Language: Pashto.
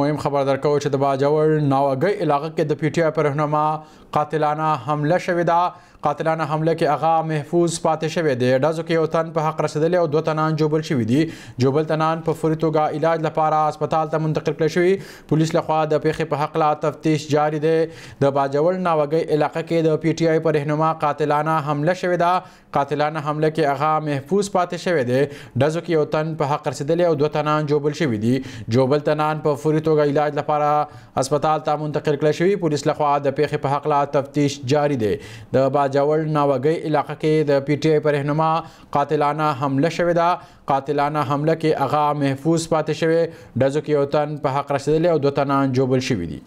مهم خبر درکو چې د باجوړ ناوګي علاقې کې د پی ټی آی پر رهنما قاتلانه حمله شوې ده قاتلانه حمله کې هغه محفوظ پاتې شوې ده دازو کې یو تن په حق رسیدلی او دوه تنان جوبل شوې دي جوبل تنان په فوري توګه علاج لپاره هسپتال ته منتقل کړل شوی پولیس لخوا د پیښې په حق لا تفتیش جاری ده د باجوړ ناوګي علاقې کې د پی ټی آی پر رهنما قاتلانه حمله شوې ده قاتلانه حمله کې هغه محفوظ پاتې شوې ده دازو کې یو تن په حق رسیدلی او دوه تنان جوبل شوې دي جوبل تنان په فوري فوري توګه علاج لپاره هسپتال ته منتقل کړل شوی پولیس لخوا د پیښې په حق لا تفتیش جاری دی د باجوړ ناوګي علاقې کې د پی ټ آی پر رهنما قاتلانه حمله شوې ده قاتلانه حمله کې هغه محفوظ پاتې شوی دزو کې یو تن په حق رسیدلی او دوه تنان جوبل شوی دي